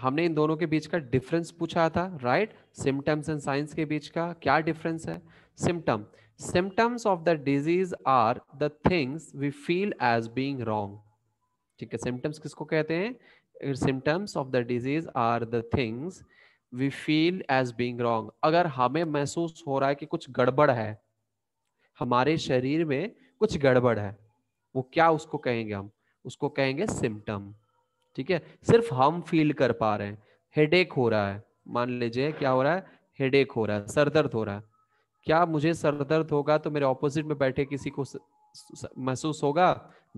हमने इन दोनों के बीच का डिफरेंस पूछा था राइट सिम्टम्स एंड साइंस के बीच का क्या डिफरेंस है symptom symptoms of the disease are the things we feel as being wrong ठीक है सिम्टम्स किसको कहते हैं symptoms of the disease are the things we feel as being wrong अगर हमें महसूस हो रहा है कि कुछ गड़बड़ है हमारे शरीर में कुछ गड़बड़ है वो क्या उसको कहेंगे हम उसको कहेंगे सिम्टम ठीक है सिर्फ हम फील कर पा रहे हैं हेडेक हो रहा है मान लीजिए क्या हो रहा है हेडेक हो रहा है सर दर्द हो रहा है क्या मुझे सर दर्द होगा तो मेरे ऑपोजिट में बैठे किसी को महसूस होगा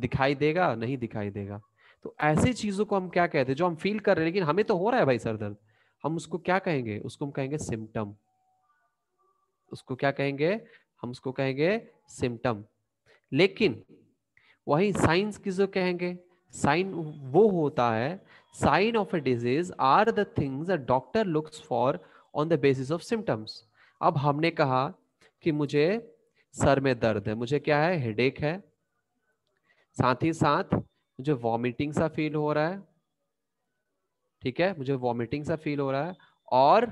दिखाई देगा नहीं दिखाई देगा तो ऐसी चीजों को हम क्या कहते हैं जो हम फील कर रहे हैं लेकिन हमें तो हो रहा है भाई सर दर्द हम उसको क्या कहेंगे उसको हम कहेंगे सिम्टम उसको क्या कहेंगे हम उसको कहेंगे सिम्टम लेकिन वही साइंस की जो कहेंगे साइन वो होता है sign of a disease are the things doctor looks for on the basis of symptoms अब हमने कहा कि मुझे सर में दर्द है मुझे क्या है हेडेक है साथ ही साथ मुझे वॉमिटिंग सा फील हो रहा है ठीक है मुझे वॉमिटिंग सा फील हो रहा है और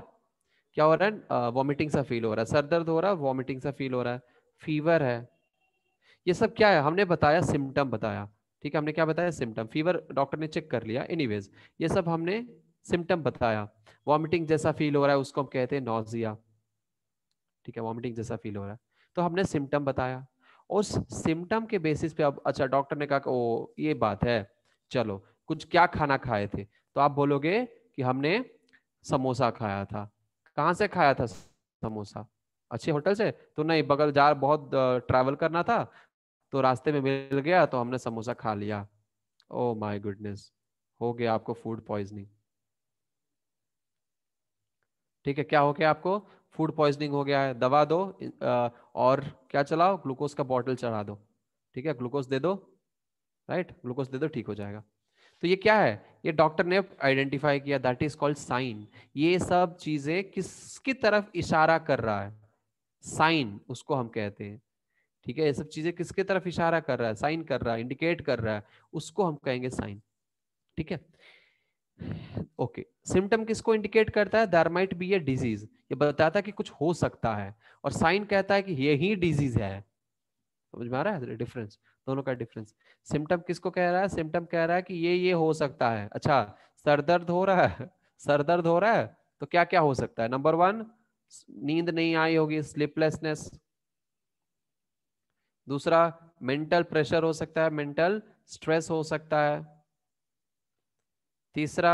क्या हो रहा है वॉमिटिंग सा फील हो रहा है सर दर्द हो रहा है वॉमिटिंग सा फील हो रहा है फीवर है ये सब क्या है हमने बताया सिम्टम बताया ठीक है हमने क्या बताया सिम्टम फीवर डॉक्टर ने चेक कर लिया एनीवेज ये सब हमने सिम्टम बताया वॉमिटिंग जैसा फील हो रहा है उसको हम कहते हैं नोजिया ठीक है वॉमिटिंग जैसा फील हो रहा है तो हमने सिम्टम बताया उस सिम्टम के बेसिस पे अब अच्छा डॉक्टर ने कहा कि ओ ये बात है चलो कुछ क्या खाना खाए थे तो आप बोलोगे कि हमने समोसा खाया था कहाँ से खाया था समोसा अच्छे होटल से तो नहीं बगल जा बहुत ट्रैवल करना था तो रास्ते में मिल गया तो हमने समोसा खा लिया ओ माई गुडनेस हो गया आपको फूड पॉइजनिंग ठीक है क्या हो गया आपको फूड पॉइजनिंग हो गया है दवा दो और क्या चलाओ ग्लूकोज का बॉटल चढ़ा दो ठीक है ग्लूकोज दे दो राइट ग्लूकोज दे दो ठीक हो जाएगा तो ये क्या है ये डॉक्टर ने आइडेंटिफाई किया दैट इज कॉल्ड साइन ये सब चीजें किसकी तरफ इशारा कर रहा है साइन उसको हम कहते हैं ठीक है ये सब चीजें किसके तरफ इशारा कर रहा है साइन कर रहा है इंडिकेट कर रहा है उसको हम कहेंगे साइन ठीक है ओके सिम्टम किसको इंडिकेट करता है there might be a disease ये बताता है कि कुछ हो सकता है और साइन कहता है कि यही डिजीज है समझ में आ रहा है डिफरेंस दोनों का डिफरेंस सिम्टम किसको कह रहा है सिम्टम कह रहा है कि ये ये हो सकता है अच्छा सर दर्द हो रहा है सर दर्द हो रहा है तो क्या क्या हो सकता है नंबर वन नींद नहीं आई होगी स्लीपलेसनेस दूसरा मेंटल प्रेशर हो सकता है मेंटल स्ट्रेस हो सकता है तीसरा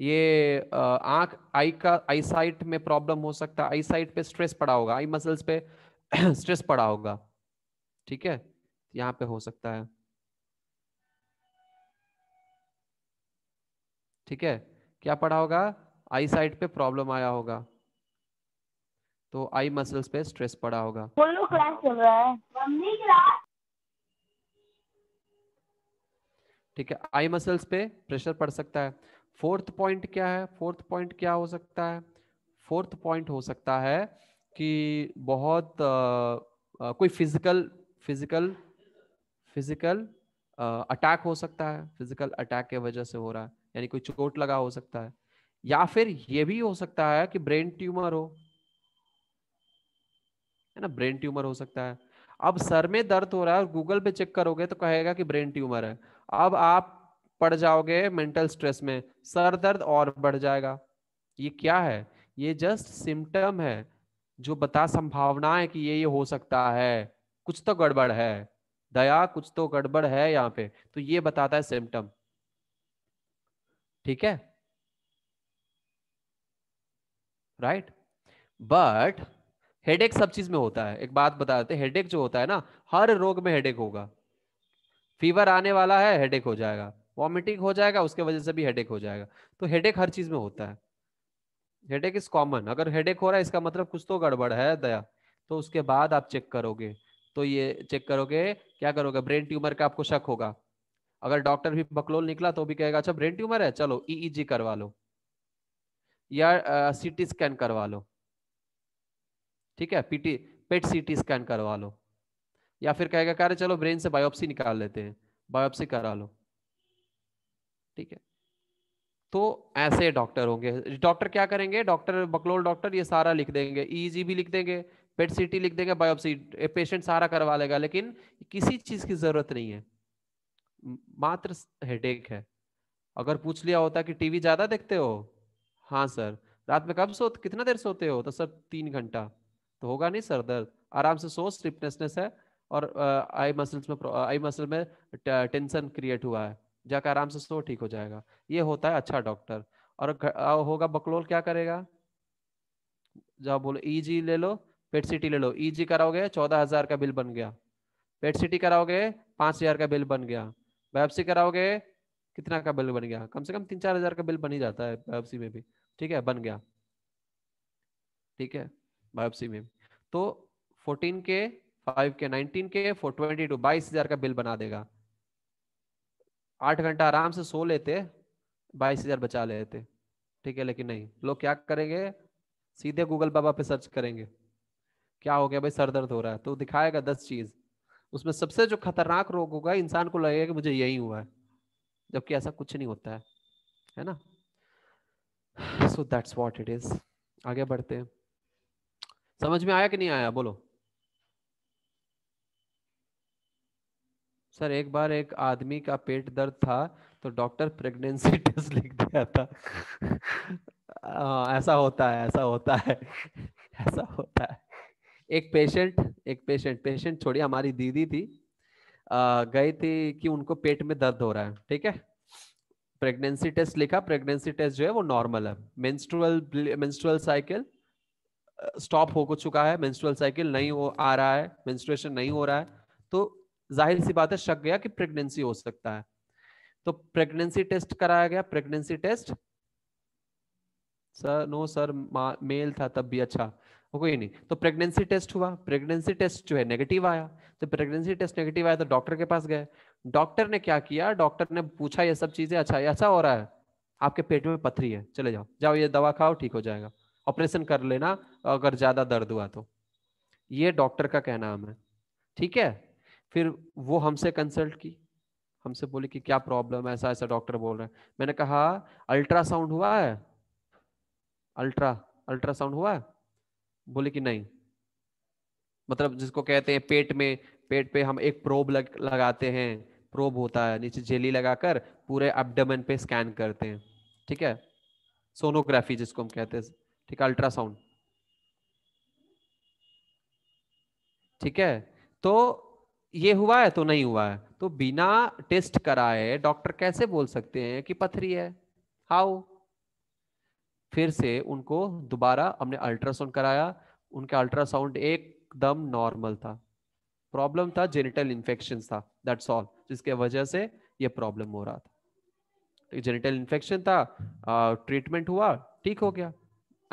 ये आंख आई का आई साइट में प्रॉब्लम हो सकता है आई साइट पे स्ट्रेस पड़ा होगा आई मसल्स पे स्ट्रेस पड़ा होगा ठीक है यहां पे हो सकता है ठीक है क्या पड़ा होगा आई साइट पे प्रॉब्लम आया होगा तो आई मसल्स पे स्ट्रेस पड़ा होगा क्लास चल रहा है मम्मी क्लास ठीक है आई मसल्स पे प्रेशर पड़ सकता है फोर्थ पॉइंट क्या है फोर्थ पॉइंट क्या हो सकता है फोर्थ पॉइंट हो सकता है कि बहुत आ, आ, कोई फिजिकल फिजिकल फिजिकल अटैक हो सकता है फिजिकल अटैक के वजह से हो रहा है यानी कोई चोट लगा हो सकता है या फिर ये भी हो सकता है कि ब्रेन ट्यूमर हो है ना ब्रेन ट्यूमर हो सकता है अब सर में दर्द हो रहा है और गूगल पे चेक करोगे तो कहेगा कि ब्रेन ट्यूमर है अब आप पड़ जाओगे मेंटल स्ट्रेस में सर दर्द और बढ़ जाएगा ये क्या है ये जस्ट सिम्टम है जो बता संभावना है कि ये ये हो सकता है कुछ तो गड़बड़ है दया कुछ तो गड़बड़ है यहाँ पे तो ये बताता है सिम्टम ठीक है राइट बट हेडेक सब चीज में होता है एक बात बता देते हेडेक जो होता है ना हर रोग में हेडेक होगा फीवर आने वाला है हेडेक हो जाएगा वॉमिटिंग हो जाएगा उसके वजह से भी हेडेक हो जाएगा तो हेडेक हर चीज में होता है हेडेक इज कॉमन अगर हेडेक हो रहा है इसका मतलब कुछ तो गड़बड़ है दया तो उसके बाद आप चेक करोगे तो ये चेक करोगे क्या करोगे ब्रेन ट्यूमर का आपको शक होगा अगर डॉक्टर भी बकलोल निकला तो भी कहेगा अच्छा ब्रेन ट्यूमर है चलो ईईजी e e करवा लो या सी टी स्कैन करवा लो ठीक है पीटी पेट सीटी स्कैन करवा लो या फिर कहेगा कह रहे चलो ब्रेन से बायोप्सी निकाल लेते हैं बायोप्सी करा लो ठीक है तो ऐसे डॉक्टर होंगे डॉक्टर क्या करेंगे डॉक्टर बकलोल डॉक्टर ये सारा लिख देंगे ईजी e भी e लिख देंगे पेट सीटी e लिख देंगे बायोप्सी पेशेंट सारा करवा लेगा लेकिन किसी चीज की जरूरत नहीं है मात्र हेडेक है अगर पूछ लिया होता कि टीवी ज्यादा देखते हो हाँ सर रात में कब सो कितना देर सोते हो तो सर तीन घंटा तो होगा नहीं सर दर्द आराम से सो स्लिपनेसनेस है और आई मसल्स में आई मसल में टेंशन क्रिएट हुआ है जाकर आराम से सो ठीक हो जाएगा ये होता है अच्छा डॉक्टर और होगा बकलोल क्या करेगा जब बोलो ईजी e ले लो पेट सिटी ले लो ईजी e कराओगे चौदह हजार का बिल बन गया पेट सिटी कराओगे पांच हजार का बिल बन गया बायोप्सी कराओगे कितना का बिल बन गया कम से कम तीन चार हजार का बिल बन ही जाता है बायोप्सी में भी ठीक है बन गया ठीक है बायोप्सी में तो 14 के 5 के 19 के फोर ट्वेंटी टू बाईस हजार का बिल बना देगा आठ घंटा आराम से सो लेते बाईस हजार बचा लेते ठीक है लेकिन नहीं लोग क्या करेंगे सीधे गूगल बाबा पे सर्च करेंगे क्या हो गया भाई सर दर्द हो रहा है तो दिखाएगा दस चीज उसमें सबसे जो खतरनाक रोग होगा इंसान को लगेगा कि मुझे यही हुआ है जबकि ऐसा कुछ नहीं होता है है ना so that's what it is आगे बढ़ते हैं समझ में आया कि नहीं आया बोलो सर एक बार एक आदमी का पेट दर्द था तो डॉक्टर प्रेगनेंसी टेस्ट लिख दिया था आ, हाँ, ऐसा होता है ऐसा होता है ऐसा होता है एक पेशेंट एक पेशेंट पेशेंट छोड़िए हमारी दीदी थी गई थी कि उनको पेट में दर्द हो रहा है ठीक है प्रेगनेंसी टेस्ट लिखा प्रेगनेंसी टेस्ट जो है वो नॉर्मल है मेंस्ट्रुअल मेंस्ट्रुअल साइकिल स्टॉप हो चुका है मेंस्ट्रुअल साइकिल नहीं हो आ रहा है मेंस्ट्रुएशन नहीं हो रहा है तो जाहिर सी बात है शक गया कि प्रेगनेंसी हो सकता है तो प्रेगनेंसी टेस्ट कराया गया pregnancy test sir no sir male था तब भी अच्छा कोई नहीं तो प्रेगनेंसी टेस्ट हुआ प्रेगनेंसी टेस्ट जो है नेगेटिव आया तो प्रेगनेंसी टेस्ट नेगेटिव आया तो डॉक्टर के पास गए डॉक्टर ने क्या किया डॉक्टर ने पूछा ये सब चीजें अच्छा ऐसा अच्छा हो रहा है आपके पेट में पथरी है चले जाओ जाओ ये दवा खाओ ठीक हो जाएगा ऑपरेशन कर लेना अगर ज़्यादा दर्द हुआ तो ये डॉक्टर का कहना हमें ठीक है फिर वो हमसे कंसल्ट की हमसे बोले कि क्या प्रॉब्लम है ऐसा ऐसा डॉक्टर बोल रहे हैं मैंने कहा अल्ट्रासाउंड हुआ है अल्ट्रा अल्ट्रासाउंड हुआ है बोले कि नहीं मतलब जिसको कहते हैं पेट में पेट पे हम एक प्रोब लग, लगाते हैं प्रोब होता है नीचे जेली लगाकर पूरे अपडमन पे स्कैन करते हैं ठीक है सोनोग्राफी जिसको हम कहते हैं ठीक है अल्ट्रासाउंड ठीक है तो ये हुआ है तो नहीं हुआ है तो बिना टेस्ट कराए डॉक्टर कैसे बोल सकते हैं कि पथरी है हाउ फिर से उनको दोबारा हमने अल्ट्रासाउंड कराया उनका अल्ट्रासाउंड एकदम नॉर्मल था प्रॉब्लम था जेनिटल इन्फेक्शन था दैट्स ऑल जिसके वजह से ये प्रॉब्लम हो रहा था जेनिटल तो इन्फेक्शन था ट्रीटमेंट हुआ ठीक हो गया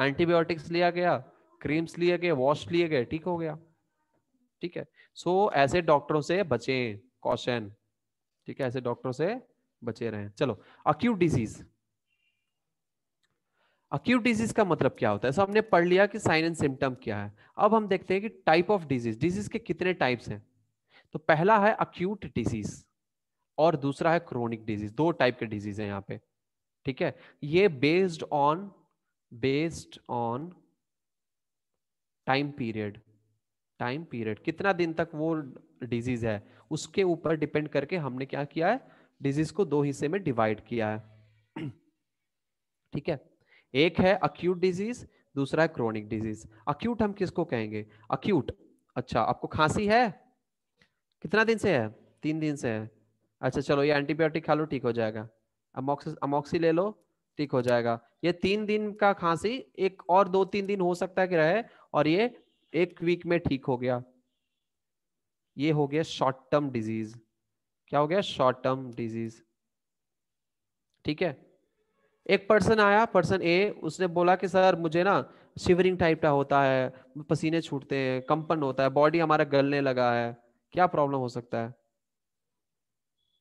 एंटीबायोटिक्स लिया गया क्रीम्स लिए गए वॉश लिए गए ठीक हो गया ठीक है सो so, ऐसे डॉक्टरों से बचे कॉशन ठीक है ऐसे डॉक्टरों से बचे रहे चलो अक्यूट डिजीज अक्यूट डिजीज का मतलब क्या होता है सो so, हमने पढ़ लिया कि साइन एंड सिम्टम क्या है अब हम देखते हैं कि टाइप ऑफ डिजीज डिजीज के कितने टाइप्स हैं तो पहला है अक्यूट डिजीज और दूसरा है क्रोनिक डिजीज दो टाइप के डिजीज है यहाँ पे ठीक है ये based on based on time period time period कितना दिन तक वो डिजीज है उसके ऊपर डिपेंड करके हमने क्या किया है डिजीज को दो हिस्से में डिवाइड किया है ठीक है एक है अक्यूट डिजीज दूसरा है क्रोनिक डिजीज अक्यूट हम किसको कहेंगे अक्यूट अच्छा आपको खांसी है कितना दिन से है तीन दिन से है अच्छा चलो ये एंटीबायोटिक खा लो ठीक हो जाएगा अमोक्सी अमोक्सी ले लो ठीक हो जाएगा ये तीन दिन का खांसी एक और दो तीन दिन हो सकता है कि रहे और ये एक वीक में ठीक हो गया ये हो गया शॉर्ट टर्म डिजीज क्या हो गया शॉर्ट टर्म डिजीज ठीक है एक पर्सन आया पर्सन ए उसने बोला कि सर मुझे ना शिवरिंग टाइप का होता है पसीने छूटते हैं कंपन होता है बॉडी हमारा गलने लगा है क्या प्रॉब्लम हो सकता है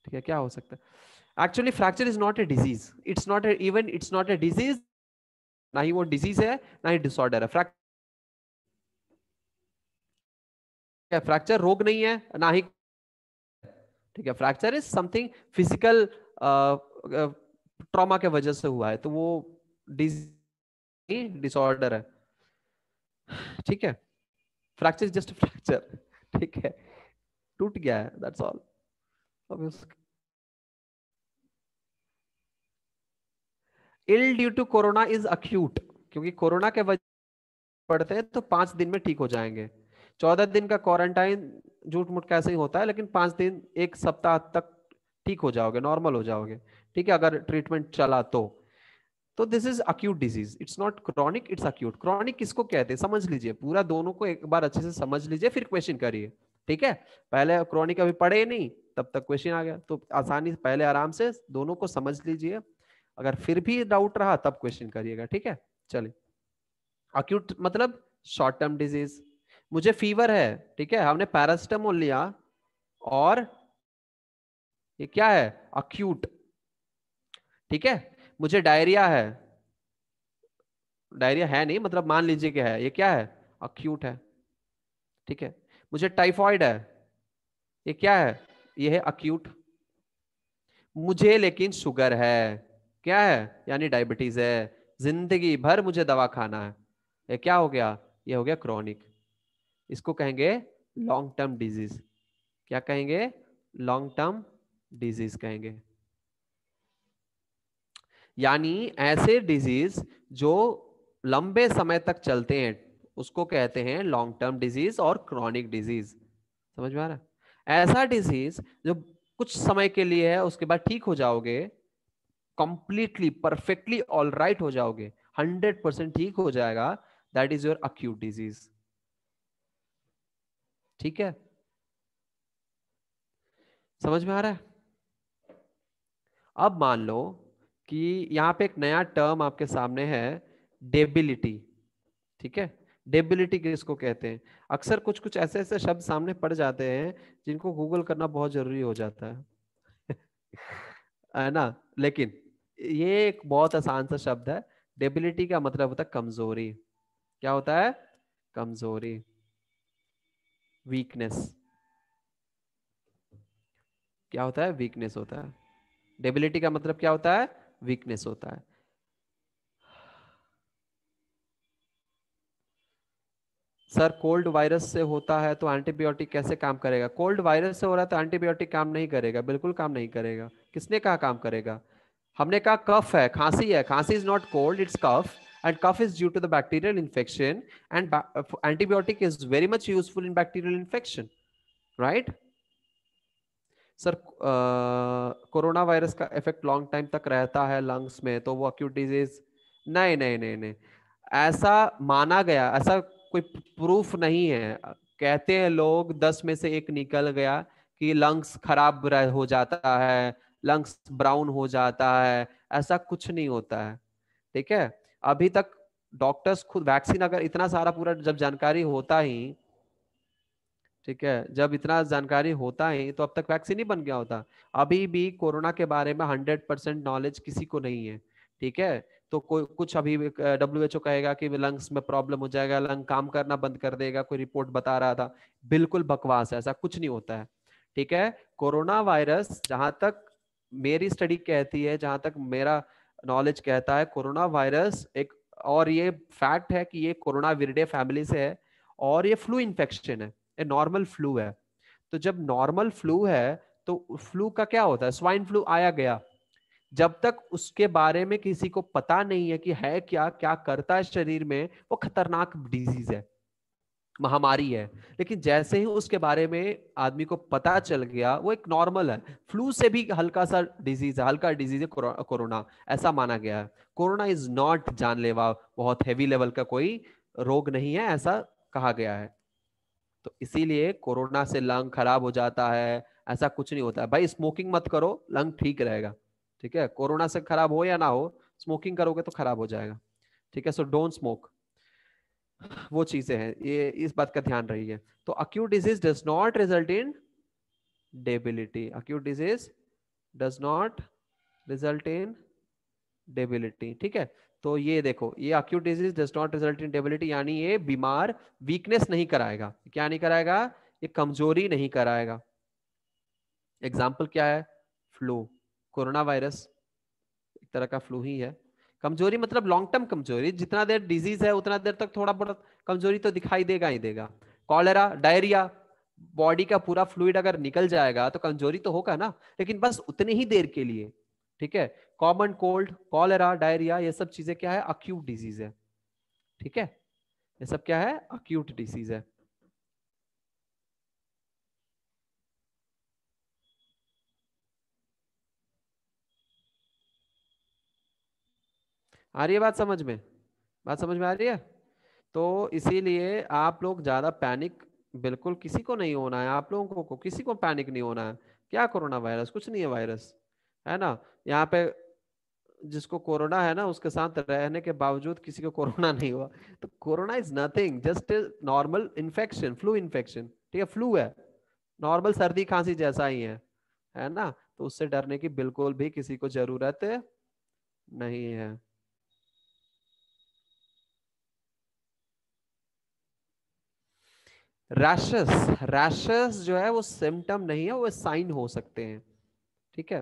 ठीक है क्या हो सकता है actually fracture is not a disease it's not even it's not a disease ना ही वो डिजीज है ना ही डिसऑर्डर है फ्रैक्चर फ्रैक्चर रोग नहीं है ना ही ठीक है fracture is something physical trauma के वजह से हुआ है तो वो डिसऑर्डर है ठीक है फ्रैक्चर जस्ट फ्रैक्चर ठीक है टूट गया है दैट्स ऑल अब ill due to corona is acute क्योंकि कोरोना के वजह पड़ते हैं तो पांच दिन में ठीक हो जाएंगे चौदह दिन का क्वारंटाइन झूठ मुठ कैसे ही होता है लेकिन पांच दिन एक सप्ताह तक ठीक हो जाओगे नॉर्मल हो जाओगे ठीक है अगर ट्रीटमेंट चला तो तो this is acute disease it's not chronic it's acute chronic किसको कहते हैं समझ लीजिए पूरा दोनों को एक बार अच्छे से समझ लीजिए फिर क्वेश्चन करिए ठीक है पहले क्रॉनिक अभी पढ़े ही नहीं तब तक क्वेश्चन आ गया तो आसानी से पहले आराम से दोनों को समझ लीजिए अगर फिर भी डाउट रहा तब क्वेश्चन करिएगा ठीक है चलिए अक्यूट मतलब शॉर्ट टर्म डिजीज मुझे फीवर है ठीक है हमने पैरास्टामोल लिया और ये क्या है अक्यूट ठीक है मुझे डायरिया है डायरिया है नहीं मतलब मान लीजिए कि है ये क्या है अक्यूट है ठीक है मुझे टाइफॉइड है ये क्या है ये है अक्यूट मुझे लेकिन शुगर है क्या है यानी डायबिटीज है जिंदगी भर मुझे दवा खाना है ये क्या हो गया ये हो गया क्रॉनिक इसको कहेंगे लॉन्ग टर्म डिजीज क्या कहेंगे लॉन्ग टर्म डिजीज कहेंगे यानी ऐसे डिजीज जो लंबे समय तक चलते हैं उसको कहते हैं लॉन्ग टर्म डिजीज और क्रॉनिक डिजीज समझ में आ रहा ऐसा डिजीज जो कुछ समय के लिए है उसके बाद ठीक हो जाओगे कंप्लीटली परफेक्टली ऑल राइट हो जाओगे हंड्रेड परसेंट ठीक हो जाएगा that is your acute disease ठीक है समझ में आ रहा है अब मान लो कि यहां पे एक नया टर्म आपके सामने है डेबिलिटी ठीक है डेबिलिटी किसको कहते हैं अक्सर कुछ कुछ ऐसे ऐसे शब्द सामने पड़ जाते हैं जिनको गूगल करना बहुत जरूरी हो जाता है है ना लेकिन ये एक बहुत आसान सा शब्द है डेबिलिटी का मतलब होता है कमजोरी क्या होता है कमजोरी वीकनेस क्या होता है वीकनेस होता है डेबिलिटी का मतलब क्या होता है वीकनेस होता है सर कोल्ड वायरस से होता है तो एंटीबायोटिक कैसे काम करेगा कोल्ड वायरस से हो रहा है तो एंटीबायोटिक काम नहीं करेगा बिल्कुल काम नहीं करेगा किसने कहा काम करेगा हमने कहा कफ है खांसी है खांसी is not cold it's cough and cough is due to the bacterial infection and antibiotic is very much useful in bacterial infection right sir corona virus का इफेक्ट लॉन्ग टाइम तक रहता है लंग्स में तो वो अक्यूट डिजीज नहीं नहीं नहीं नहीं ऐसा माना गया ऐसा कोई प्रूफ नहीं है कहते हैं लोग दस में से एक निकल गया कि लंग्स खराब हो जाता है लंग्स ब्राउन हो जाता है ऐसा कुछ नहीं होता है ठीक है अभी तक डॉक्टर्स खुद वैक्सीन अगर इतना सारा पूरा जब जानकारी होता ही ठीक है जब इतना जानकारी होता है तो अब तक वैक्सीन ही बन गया होता अभी भी कोरोना के बारे में हंड्रेड परसेंट नॉलेज किसी को नहीं है ठीक है तो कोई कुछ अभी डब्ल्यू एच ओ कहेगा कि लंग्स में प्रॉब्लम हो जाएगा लंग काम करना बंद कर देगा कोई रिपोर्ट बता रहा था बिल्कुल बकवास है ऐसा कुछ नहीं होता है ठीक है कोरोना वायरस जहां तक मेरी स्टडी कहती है जहां तक मेरा नॉलेज कहता है कोरोना वायरस एक और ये फैक्ट है कि ये कोरोना विरडे फैमिली से है और ये फ्लू इन्फेक्शन है ये नॉर्मल फ्लू है तो जब नॉर्मल फ्लू है तो फ्लू का क्या होता है स्वाइन फ्लू आया गया जब तक उसके बारे में किसी को पता नहीं है कि है क्या क्या करता है शरीर में वो खतरनाक डिजीज है महामारी है लेकिन जैसे ही उसके बारे में आदमी को पता चल गया वो एक नॉर्मल है फ्लू से भी हल्का सा डिजीज है हल्का डिजीज है कोरोना ऐसा माना गया है कोरोना इज नॉट जानलेवा बहुत हैवी लेवल का कोई रोग नहीं है ऐसा कहा गया है तो इसीलिए कोरोना से लंग खराब हो जाता है ऐसा कुछ नहीं होता है भाई स्मोकिंग मत करो लंग ठीक रहेगा ठीक है कोरोना से खराब हो या ना हो स्मोकिंग करोगे तो खराब हो जाएगा ठीक है सो डोंट स्मोक वो चीजें हैं ये इस बात का ध्यान रही है तो acute disease does not result in debility acute disease does not result in debility ठीक है तो ये देखो ये acute disease does not result in debility यानी ये बीमार वीकनेस नहीं कराएगा क्या नहीं कराएगा ये कमजोरी नहीं कराएगा एग्जाम्पल क्या है फ्लू कोरोना वायरस एक तरह का फ्लू ही है कमजोरी मतलब लॉन्ग टर्म कमजोरी जितना देर डिजीज है उतना देर तक थोड़ा बहुत कमजोरी तो दिखाई देगा ही देगा कॉलेरा डायरिया बॉडी का पूरा फ्लूड अगर निकल जाएगा तो कमजोरी तो होगा ना लेकिन बस उतनी ही देर के लिए ठीक है कॉमन कोल्ड कॉलेरा डायरिया ये सब चीजें क्या है अक्यूट डिजीज है ठीक है ये सब क्या है अक्यूट डिजीज है आ रही है बात समझ में बात समझ में आ रही है तो इसीलिए आप लोग ज़्यादा पैनिक बिल्कुल किसी को नहीं होना है आप लोगों को किसी को पैनिक नहीं होना है क्या कोरोना वायरस कुछ नहीं है वायरस है ना यहाँ पे जिसको कोरोना है ना उसके साथ रहने के बावजूद किसी को कोरोना नहीं हुआ तो corona is nothing just normal infection flu infection ठीक है फ्लू है नॉर्मल सर्दी खांसी जैसा ही है है ना तो उससे डरने की बिल्कुल भी किसी को जरूरत नहीं है रैशेस रैशेस जो है वो सिम्टम नहीं है वो साइन हो सकते हैं ठीक है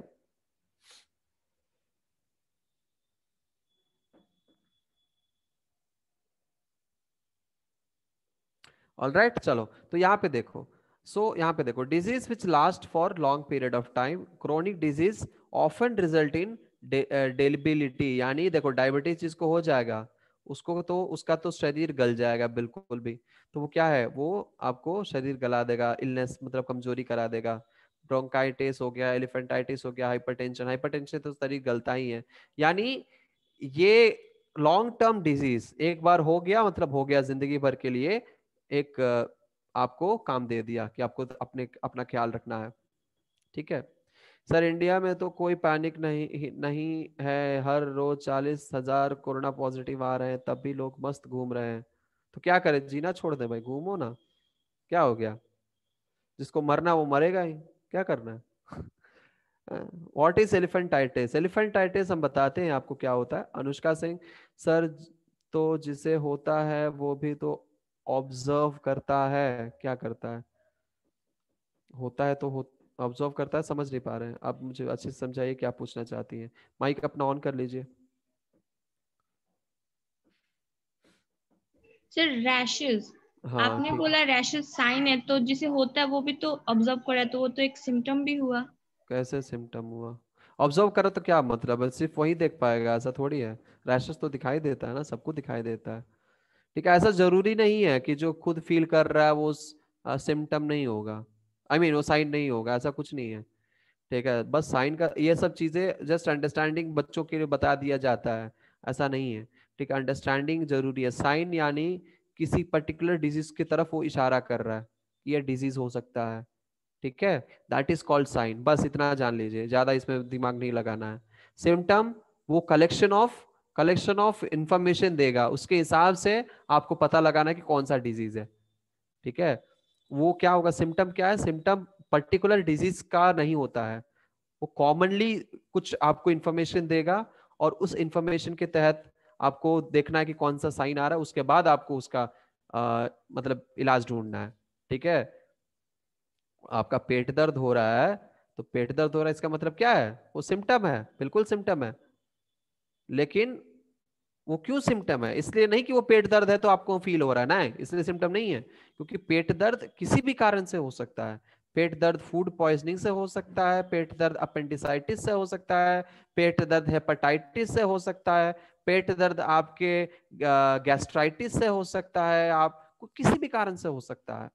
ऑल राइट right, चलो तो यहां पे देखो सो so, यहां पे देखो disease which last for long period of time chronic disease often result in debility यानी देखो डायबिटीज जिसको हो जाएगा उसको तो उसका तो शरीर गल जाएगा बिल्कुल भी तो वो क्या है वो आपको शरीर गला देगा इलनेस मतलब कमजोरी करा देगा ब्रोंकाइटिस हो गया एलिफेंटाइटिस हो गया हाइपरटेंशन हाइपरटेंशन तो शरीर गलता ही है यानी ये लॉन्ग टर्म डिजीज एक बार हो गया मतलब हो गया जिंदगी भर के लिए एक आपको काम दे दिया कि आपको अपने अपना ख्याल रखना है ठीक है सर इंडिया में तो कोई पैनिक नहीं नहीं है हर रोज चालीस हजार कोरोना पॉजिटिव आ रहे हैं तब भी लोग मस्त घूम रहे हैं तो क्या करें जीना छोड़ दे भाई घूमो ना क्या हो गया जिसको मरना वो मरेगा ही क्या करना है वॉट इज एलिफेंटाइटिस एलिफेंटाइटिस हम बताते हैं आपको क्या होता है अनुष्का सिंह सर तो जिसे होता है वो भी तो ऑब्जर्व करता है क्या करता है होता है तो होता ऑब्जर्व करता है समझ नहीं पा रहे हैं आप मुझे अच्छे से समझाइए क्या पूछना चाहती हैं माइक अपना ऑन कर लीजिए सर रैशेस हाँ, आपने बोला रैशेस साइन है तो जिसे होता है वो भी तो ऑब्जर्व करा तो वो तो एक सिम्टम भी हुआ कैसे सिम्टम हुआ ऑब्जर्व करो तो क्या मतलब है सिर्फ वही देख पाएगा ऐसा थोड़ी है रैशेस तो दिखाई देता है ना सबको दिखाई देता है ठीक है ऐसा जरूरी नहीं है कि जो खुद फील कर रहा है वो सिम्टम नहीं होगा आई I मीन mean, वो साइन नहीं होगा ऐसा कुछ नहीं है ठीक है बस साइन का ये सब चीजें जस्ट अंडरस्टैंडिंग बच्चों के लिए बता दिया जाता है ऐसा नहीं है ठीक है अंडरस्टैंडिंग जरूरी है साइन यानी किसी पर्टिकुलर डिजीज की तरफ वो इशारा कर रहा है ये डिजीज हो सकता है ठीक है दैट इज कॉल्ड साइन बस इतना जान लीजिए ज्यादा इसमें दिमाग नहीं लगाना है सिम्टम वो collection of collection of information देगा उसके हिसाब से आपको पता लगाना कि कौन सा डिजीज है ठीक है वो क्या होगा सिम्टम क्या है सिम्टम पर्टिकुलर डिजीज का नहीं होता है वो कॉमनली कुछ आपको इन्फॉर्मेशन देगा और उस इन्फॉर्मेशन के तहत आपको देखना है कि कौन सा साइन आ रहा है उसके बाद आपको उसका आ, मतलब इलाज ढूंढना है ठीक है आपका पेट दर्द हो रहा है तो पेट दर्द हो रहा है इसका मतलब क्या है वो सिम्टम है बिल्कुल सिम्टम है लेकिन वो क्यों सिम्टम है इसलिए नहीं कि वो पेट दर्द है तो आपको फील हो रहा है ना इसलिए सिम्टम नहीं है क्योंकि पेट दर्द किसी भी कारण से हो सकता है पेट दर्द फूड पॉइजनिंग से हो सकता है पेट दर्द अपेंडिसाइटिस से हो सकता है पेट दर्द हेपेटाइटिस से हो सकता है पेट दर्द आपके गैस्ट्राइटिस से हो सकता है आप किसी भी कारण से हो सकता है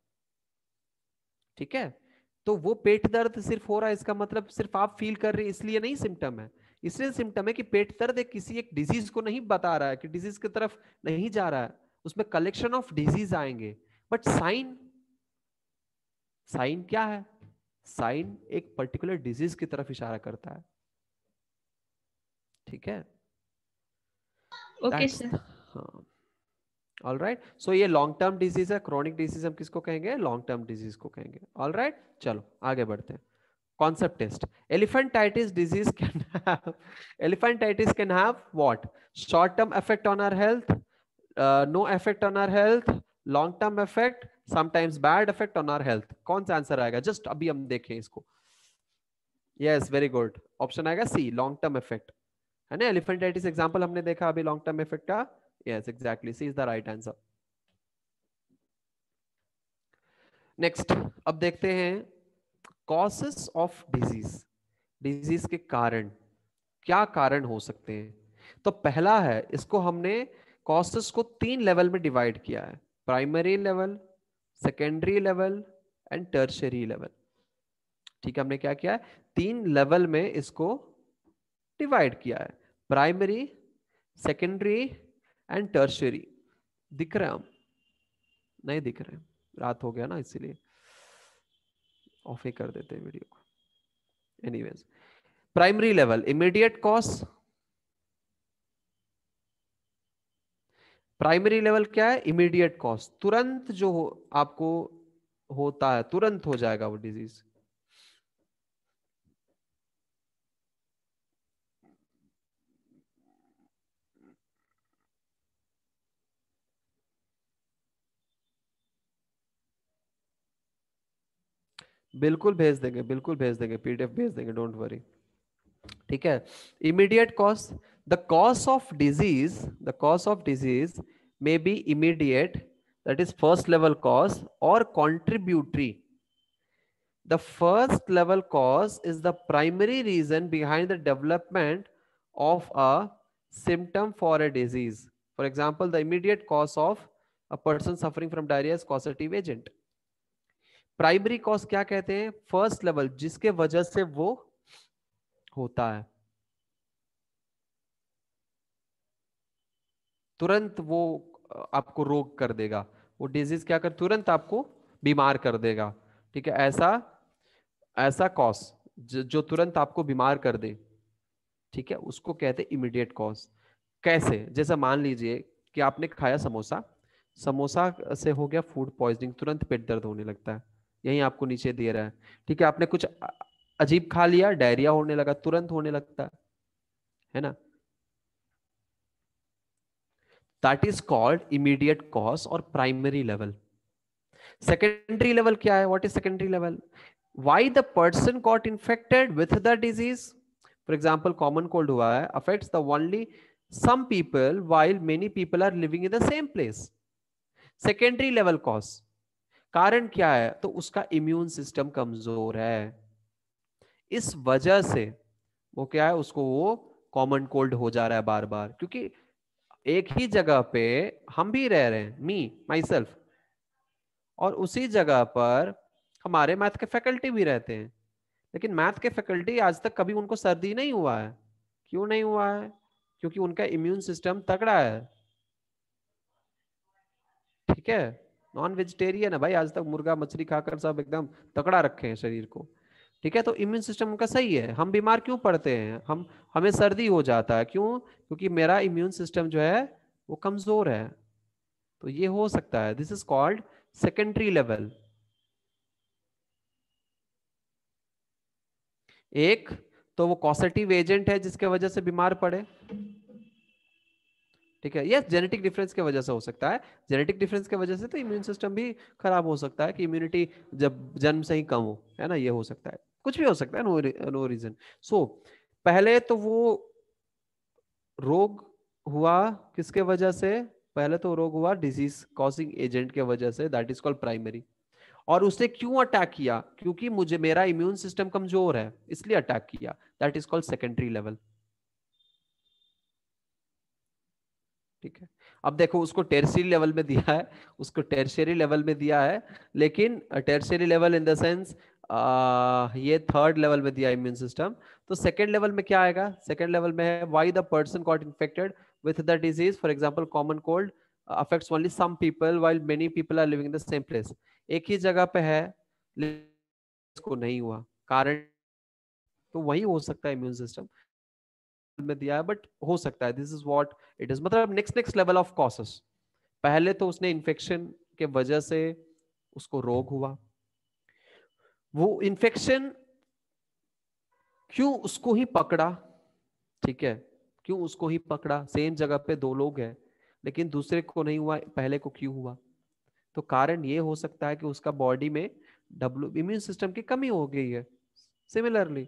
ठीक है तो वो पेट दर्द सिर्फ हो रहा है इसका मतलब सिर्फ आप फील कर रहे इसलिए नहीं सिम्टम है इसलिए सिम्टम है कि पेट दर्द एक किसी एक डिजीज को नहीं बता रहा है कि डिजीज की तरफ नहीं जा रहा है उसमें कलेक्शन ऑफ डिजीज आएंगे बट साइन साइन क्या है साइन एक पर्टिकुलर डिजीज की तरफ इशारा करता है ठीक है okay sir all right so ये लॉन्ग टर्म डिजीज है क्रॉनिक डिजीज हम किसको कहेंगे लॉन्ग टर्म डिजीज को कहेंगे ऑल राइट right? चलो आगे बढ़ते हैं concept test elephantitis disease can have elephantitis can have what short term effect on our health uh, no effect on our health long term effect sometimes bad effect on our health kaun sa answer aayega just abhi hum dekhe isko yes very good option aayega c long term effect hai na elephantitis example humne dekha abhi long term effect ka yes exactly c is the right answer next ab dekhte hain causes of disease disease के कारण क्या कारण हो सकते हैं तो पहला है इसको हमने कॉसेस को तीन लेवल में डिवाइड किया है primary level secondary level and tertiary level ठीक है हमने क्या किया है तीन लेवल में इसको डिवाइड किया है प्राइमरी सेकेंडरी एंड टर्शरी दिख रहे हम नहीं दिख रहे रात हो गया ना इसीलिए ऑफ ही कर देते हैं वीडियो को anyways primary level immediate cause primary level क्या है इमीडिएट कॉज तुरंत जो हो, आपको होता है तुरंत हो जाएगा वो डिजीज बिल्कुल भेज देंगे बिल्कुल भेज देंगे पीडीएफ भेज देंगे डोंट वरी ठीक है immediate cost the cause of disease the cause of disease may be immediate that is first level cause और contributory the first level cause is the primary reason behind the development of a symptom for a disease for example the immediate cause of a person suffering from diarrhoea agent primary cause क्या कहते हैं first level जिसके वजह से वो होता है तुरंत वो आपको रोग कर देगा वो डिजीज क्या कर तुरंत आपको बीमार कर देगा ठीक है ऐसा ऐसा कॉज जो तुरंत आपको बीमार कर दे ठीक है उसको कहते हैं इमीडिएट कॉज कैसे जैसा मान लीजिए कि आपने खाया समोसा समोसा से हो गया फूड पॉइजनिंग तुरंत पेट दर्द होने लगता है यही आपको नीचे दे रहा है ठीक है आपने कुछ अजीब खा लिया डायरिया होने लगा तुरंत होने लगता है है ना that is called immediate cause और प्राइमरी लेवल सेकेंडरी लेवल क्या है what is secondary level why the person got infected with the disease for example common cold हुआ है affects the only some people while many people are living in the same place secondary level cause कारण क्या है तो उसका immune system कमजोर है इस वजह से वो क्या है उसको वो कॉमन कोल्ड हो जा रहा है बार बार क्योंकि एक ही जगह पे हम भी रह रहे हैं मी माई सेल्फ और उसी जगह पर हमारे मैथ के फैकल्टी भी रहते हैं लेकिन मैथ के फैकल्टी आज तक कभी उनको सर्दी नहीं हुआ है क्यों नहीं हुआ है क्योंकि उनका इम्यून सिस्टम तगड़ा है ठीक है नॉन वेजिटेरियन है भाई आज तक मुर्गा मछली खाकर सब एकदम तकड़ा रखे हैं शरीर को ठीक है तो इम्यून सिस्टम उनका सही है हम बीमार क्यों पड़ते हैं हम हमें सर्दी हो जाता है क्यों क्योंकि मेरा इम्यून सिस्टम जो है वो कमजोर है तो ये हो सकता है this is called secondary level एक तो वो कॉसेटिव एजेंट है जिसके वजह से बीमार पड़े ठीक है यस जेनेटिक डिफरेंस के वजह से हो सकता है जेनेटिक डिफरेंस के वजह से तो इम्यून सिस्टम भी खराब हो सकता है कि इम्यूनिटी जब जन्म से ही कम हो है ना ये हो सकता है कुछ भी हो सकता है नो नो रीजन सो पहले तो वो रोग हुआ किसके वजह से पहले तो रोग हुआ डिजीज कॉजिंग एजेंट के वजह say that is called primary और उसने क्यों अटैक किया क्योंकि मुझे मेरा इम्यून सिस्टम कमजोर है इसलिए अटैक किया that is called secondary level ठीक है अब देखो उसको टेरसरी लेवल में दिया है उसको टेरसरी लेवल में दिया है लेकिन tertiary level in the sense ये थर्ड लेवल में दिया इम्यून सिस्टम तो सेकेंड लेवल में क्या आएगा सेकेंड लेवल में है why the person got infected with the disease for example common cold affects only some people while many people are living the same place एक ही जगह पे है इसको नहीं हुआ कारण तो वही हो सकता है इम्यून सिस्टम में दिया है बट हो सकता है this is what it is मतलब next next level of causes पहले तो उसने इन्फेक्शन के वजह से उसको रोग हुआ वो इन्फेक्शन क्यों उसको ही पकड़ा ठीक है क्यों उसको ही पकड़ा सेम जगह पे दो लोग हैं लेकिन दूसरे को नहीं हुआ पहले को क्यों हुआ तो कारण ये हो सकता है कि उसका बॉडी में डब्ल्यू इम्यून सिस्टम की कमी हो गई है सिमिलरली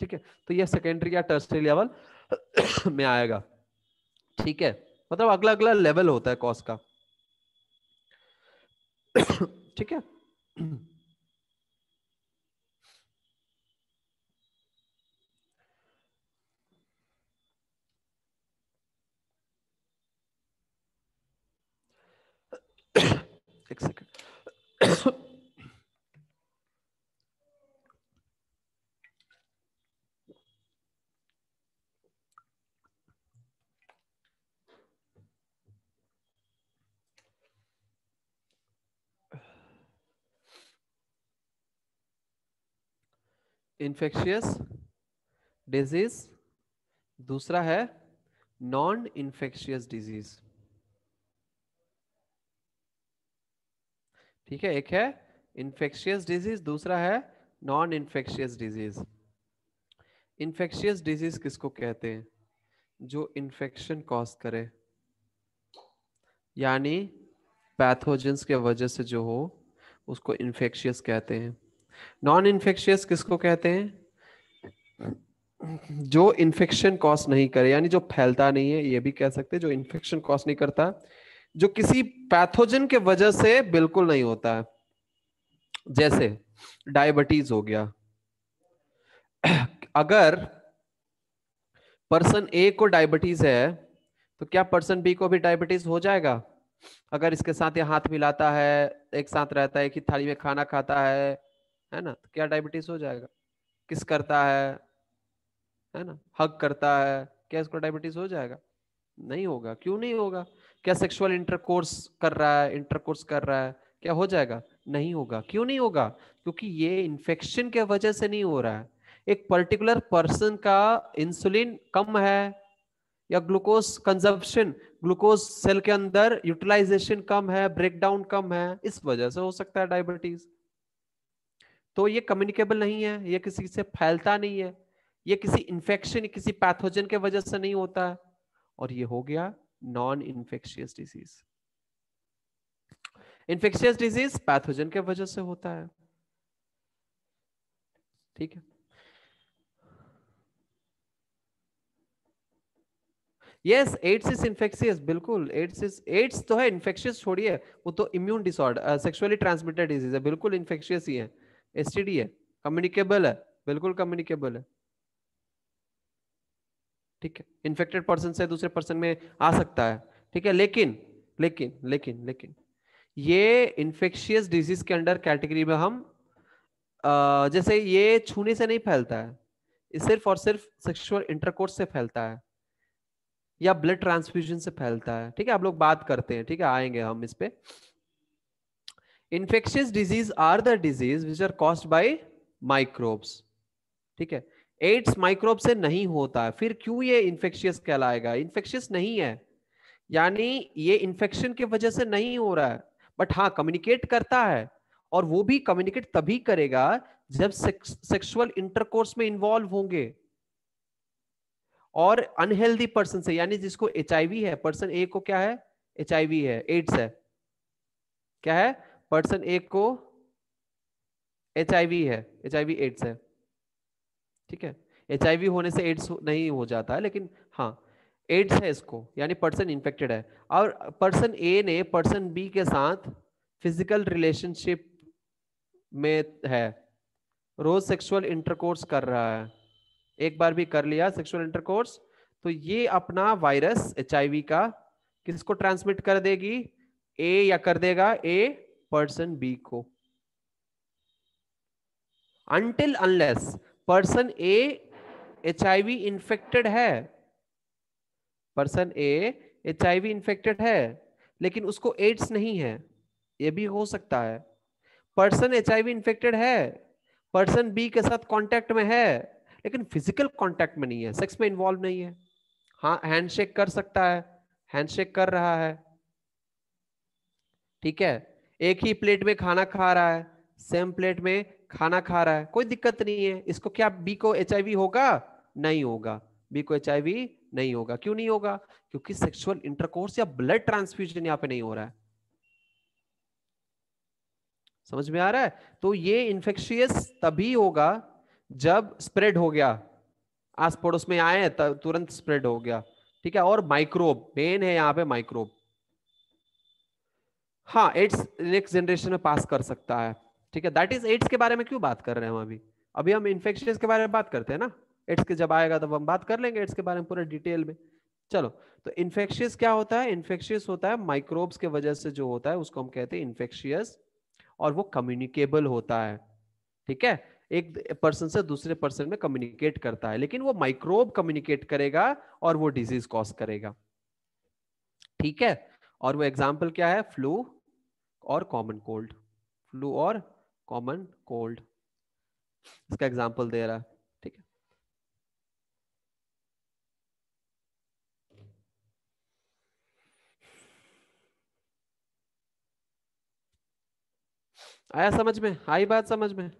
ठीक है तो यह सेकेंडरी या टर्स्टरी लेवल में आएगा ठीक है मतलब अगला अगला लेवल होता है कॉस्ट का ठीक है एक सेकंड इन्फेक्शियस डिजीज दूसरा है नॉन इन्फेक्शियस डिजीज ठीक है एक है इन्फेक्शियस डिजीज दूसरा है non infectious disease infectious disease किसको कहते हैं जो इन्फेक्शन कॉज करे यानी पैथोजेंस के वजह से जो हो उसको इन्फेक्शियस कहते हैं नॉन इन्फेक्शियस किसको कहते हैं जो इन्फेक्शन कॉज नहीं करे यानी जो फैलता नहीं है ये भी कह सकते जो इन्फेक्शन कॉज नहीं करता जो किसी पैथोजन के वजह से बिल्कुल नहीं होता है जैसे डायबिटीज हो गया अगर पर्सन ए को डायबिटीज है तो क्या पर्सन बी को भी डायबिटीज हो जाएगा अगर इसके साथ ये हाथ मिलाता है एक साथ रहता है कि थाली में खाना खाता है है ना तो क्या डायबिटीज हो जाएगा किस करता है है ना हक करता है क्या इसको डायबिटीज हो जाएगा नहीं होगा क्यों नहीं होगा क्या सेक्सुअल इंटरकोर्स कर रहा है इंटरकोर्स कर रहा है क्या हो जाएगा नहीं होगा क्यों नहीं होगा क्योंकि ये इन्फेक्शन के वजह से नहीं हो रहा है एक पर्टिकुलर पर्सन का इंसुलिन कम है या ग्लूकोज कंजप्शन ग्लूकोज सेल के अंदर यूटिलाइजेशन कम है ब्रेकडाउन कम है इस वजह से हो सकता है डायबिटीज तो ये कम्युनिकेबल नहीं है ये किसी से फैलता नहीं है ये किसी इन्फेक्शन किसी पैथोजन के वजह से नहीं होता है और ये हो गया non infectious disease infectious disease pathogen के वजह से होता है ठीक है यस एड्स इज इन्फेक्शियस बिल्कुल एड्स इज एड्स तो है इन्फेक्शियस छोड़िए वो तो immune disorder sexually transmitted disease है बिल्कुल इन्फेक्शियस ही है एस है कम्युनिकेबल है बिल्कुल कम्युनिकेबल है ठीक है इन्फेक्टेड पर्सन से दूसरे पर्सन में आ सकता है ठीक है लेकिन लेकिन लेकिन लेकिन ये इन्फेक्शियस डिजीज के अंडर कैटेगरी में हम आ, जैसे ये छूने से नहीं फैलता है सिर्फ और सिर्फ सेक्सुअल इंटरकोर्स से फैलता है या ब्लड ट्रांसफ्यूजन से फैलता है ठीक है आप लोग बात करते हैं ठीक है आएंगे हम इस पर infectious disease are the disease which are caused by microbes ठीक है एड्स माइक्रोब से नहीं होता है फिर क्यों ये इन्फेक्शियस कहलाएगा इन्फेक्शियस नहीं है यानी ये इन्फेक्शन के वजह से नहीं हो रहा है बट हाँ कम्युनिकेट करता है और वो भी कम्युनिकेट तभी करेगा जब सेक्सुअल इंटरकोर्स में इन्वॉल्व होंगे और अनहेल्दी पर्सन से यानी जिसको एच है पर्सन ए को क्या है एच है एड्स है क्या है पर्सन एक को एच है एच आई एड्स है ठीक है एच होने से एड्स नहीं हो जाता है लेकिन हाँ एड्स है इसको यानी पर्सन इन्फेक्टेड है और पर्सन ए ने पर्सन बी के साथ फिजिकल रिलेशनशिप में है रोज सेक्सुअल इंटरकोर्स कर रहा है एक बार भी कर लिया सेक्सुअल इंटरकोर्स तो ये अपना वायरस एच का किसको ट्रांसमिट कर देगी ए या कर देगा ए पर्सन बी को until unless person A H I infected है person A H I infected है लेकिन उसको एड्स नहीं है ये भी हो सकता है पर्सन एच आई इंफेक्टेड है पर्सन बी के साथ कॉन्टेक्ट में है लेकिन फिजिकल कॉन्टेक्ट में नहीं है सेक्स में इन्वॉल्व नहीं है हाँ हैंडशेक कर सकता है हैंडशेक कर रहा है ठीक है एक ही प्लेट में खाना खा रहा है सेम प्लेट में खाना खा रहा है कोई दिक्कत नहीं है इसको क्या बी को एच होगा नहीं होगा बी को एच नहीं होगा क्यों नहीं होगा क्योंकि सेक्सुअल इंटरकोर्स या ब्लड ट्रांसफ्यूजन यहाँ पे नहीं हो रहा है समझ में आ रहा है तो ये इंफेक्शियस तभी होगा जब स्प्रेड हो गया आस पड़ोस में आए तुरंत स्प्रेड हो गया ठीक है और माइक्रोब मेन है यहाँ पे माइक्रोब हाँ एड्स नेक्स्ट जनरेशन में पास कर सकता है ठीक है दैट इज एड्स के बारे में क्यों बात कर रहे हैं हम अभी अभी हम इन्फेक्शन के बारे में बात करते हैं ना एड्स के जब आएगा तब हम बात कर लेंगे एड्स के बारे में पूरा डिटेल में चलो तो इन्फेक्शियस क्या होता है इन्फेक्शियस होता है माइक्रोब्स के वजह से जो होता है उसको हम कहते हैं इन्फेक्शियस और वो कम्युनिकेबल होता है ठीक है एक पर्सन से दूसरे पर्सन में कम्युनिकेट करता है लेकिन वो माइक्रोब कम्युनिकेट करेगा और वो डिजीज कॉज करेगा ठीक है और वो एग्जाम्पल क्या है फ्लू और कॉमन कोल्ड फ्लू और कॉमन कोल्ड इसका एग्जाम्पल दे रहा है ठीक है आया समझ में आई बात समझ में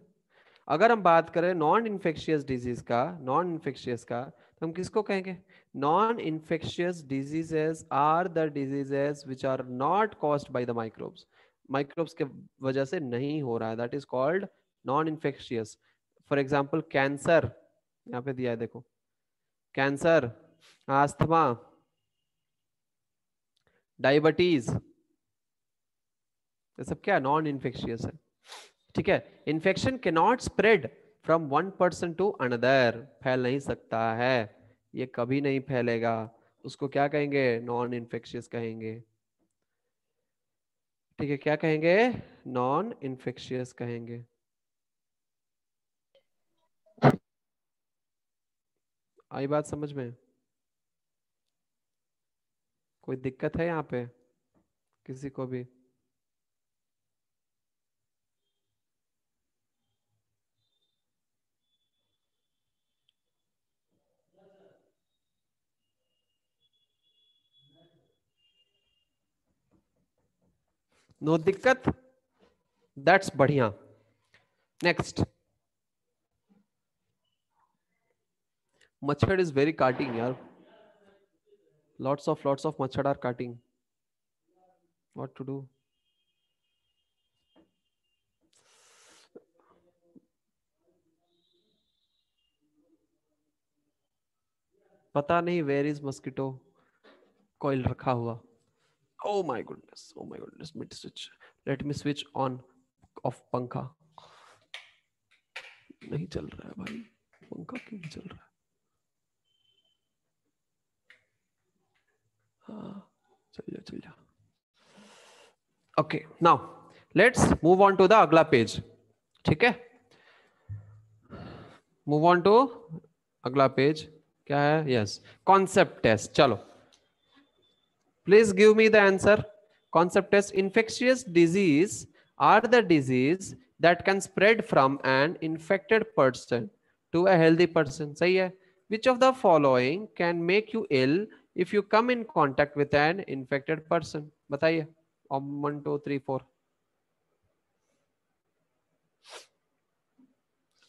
अगर हम बात करें नॉन इन्फेक्शियस डिजीज का नॉन इन्फेक्शियस का हम किसको कहेंगे non infectious diseases are the diseases which are not caused by the microbes microbes के वजह से नहीं हो रहा है that is called non infectious for example cancer यहाँ पे दिया है देखो कैंसर आस्थमा डायबिटीज ये सब क्या नॉन इन्फेक्शियस है ठीक है इन्फेक्शन के not spread from one person to another फैल नहीं सकता है ये कभी नहीं फैलेगा उसको क्या कहेंगे नॉन इन्फेक्शियस कहेंगे ठीक है क्या कहेंगे नॉन इन्फेक्शियस कहेंगे आई बात समझ में कोई दिक्कत है यहाँ पे किसी को भी नो दिक्कत दैट्स बढ़िया नेक्स्ट मच्छर इज वेरी काटिंग यार लॉट्स ऑफ लॉट्स ऑफ मच्छर आर काटिंग what टू डू पता नहीं वेर इज मस्किटो कॉइल रखा हुआ oh my goodness oh my goodness let me switch let me switch on off पंखा नहीं चल रहा है भाई पंखा क्यों नहीं चल रहा है हाँ चल जा चल जा okay now let's move on to the अगला पेज ठीक है मूव ऑन टू अगला पेज क्या है यस कॉन्सेप्ट टेस्ट चलो Please give me the answer. Concept is infectious disease are the disease that can spread from an infected person to a healthy person. Say, which of the following can make you ill if you come in contact with an infected person? Bataiye. one, two, three, four.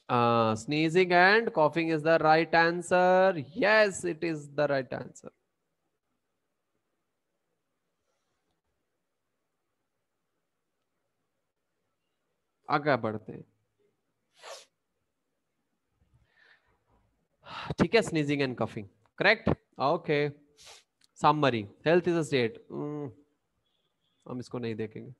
Uh, sneezing and coughing is the right answer. Yes, it is the right answer. आगे बढ़ते ठीक है sneezing and coughing correct okay summary health is a state हम इसको नहीं देखेंगे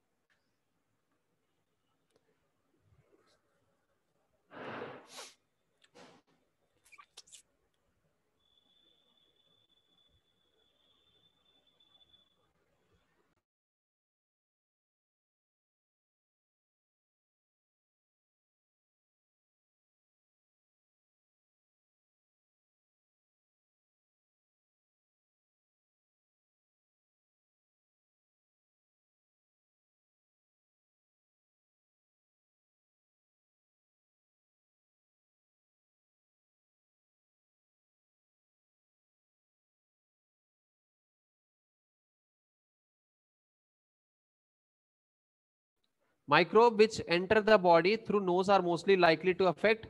microbe which enter the body through nose are mostly likely to affect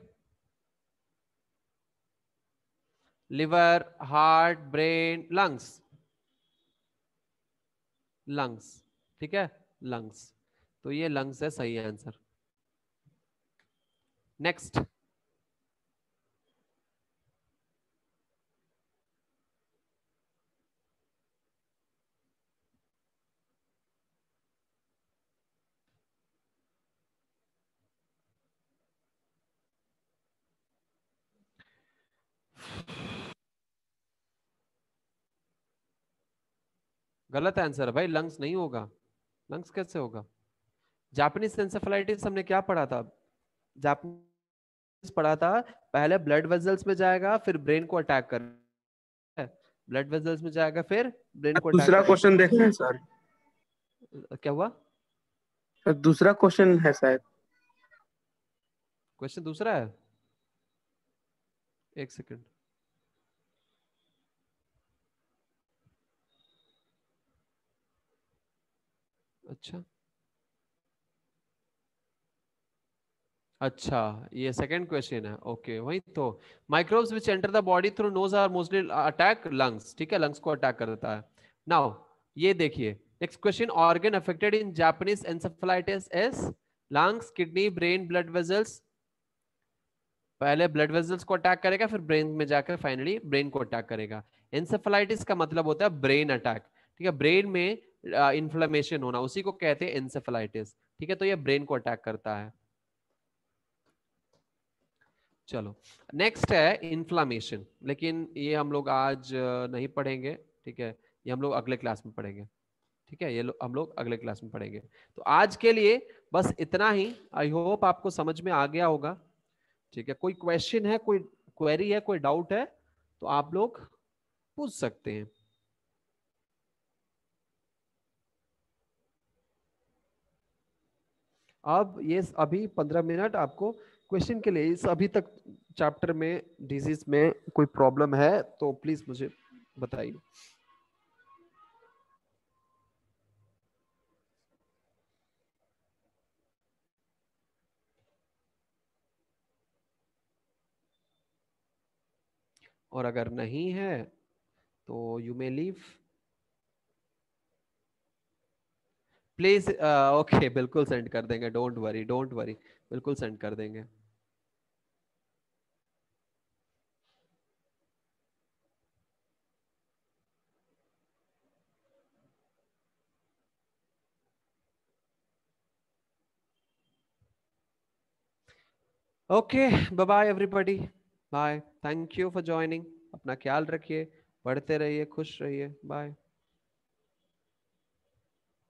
liver heart brain lungs lungs ठीक है lungs तो ये lungs है सही आंसर नेक्स्ट गलत आंसर भाई लंग्स नहीं होगा लंग्स कैसे होगा जापानीज एंसेफेलाइटिस हमने क्या पढ़ा था जापानीज पढ़ा था पहले ब्लड वेजल्स में जाएगा फिर ब्रेन को अटैक कर ब्लड वेजल्स में जाएगा फिर ब्रेन को दूसरा क्वेश्चन देख रहे हैं सर क्या हुआ सर दूसरा क्वेश्चन है शायद क्वेश्चन दूसरा है एक सेकंड अच्छा अच्छा ये सेकंड क्वेश्चन है ओके वही तो microbes which enter the body through nose are mostly attack lungs ठीक है लंग्स को अटैक करता है नाउ ये देखिए next question organ affected in Japanese encephalitis is lungs kidney brain blood vessels पहले ब्लड वेजल्स को अटैक करेगा फिर ब्रेन में जाकर फाइनली ब्रेन को अटैक करेगा एंसेफेलाइटिस का मतलब होता है ब्रेन अटैक ठीक है ब्रेन में इन्फ्लेमेशन होना उसी को कहते हैं इंसेफेलाइटिस ठीक है तो ये ब्रेन को अटैक करता है चलो नेक्स्ट है इन्फ्लामेशन लेकिन ये हम लोग आज नहीं पढ़ेंगे ठीक है ये हम लोग अगले क्लास में पढ़ेंगे ठीक है ये लो, हम लोग अगले क्लास में पढ़ेंगे तो आज के लिए बस इतना ही आई होप आपको समझ में आ गया होगा ठीक है कोई क्वेश्चन है कोई क्वेरी है कोई डाउट है तो आप लोग पूछ सकते हैं अब ये अभी पंद्रह मिनट आपको क्वेश्चन के लिए इस अभी तक चैप्टर में डिजीज में कोई प्रॉब्लम है तो प्लीज मुझे बताइए और अगर नहीं है तो you may leave please okay uh, बिल्कुल सेंड कर देंगे डोंट वरी डोंट वरी बिल्कुल सेंड कर देंगे okay bye bye everybody bye thank you for joining अपना ख्याल रखिए पढ़ते रहिए खुश रहिए बाय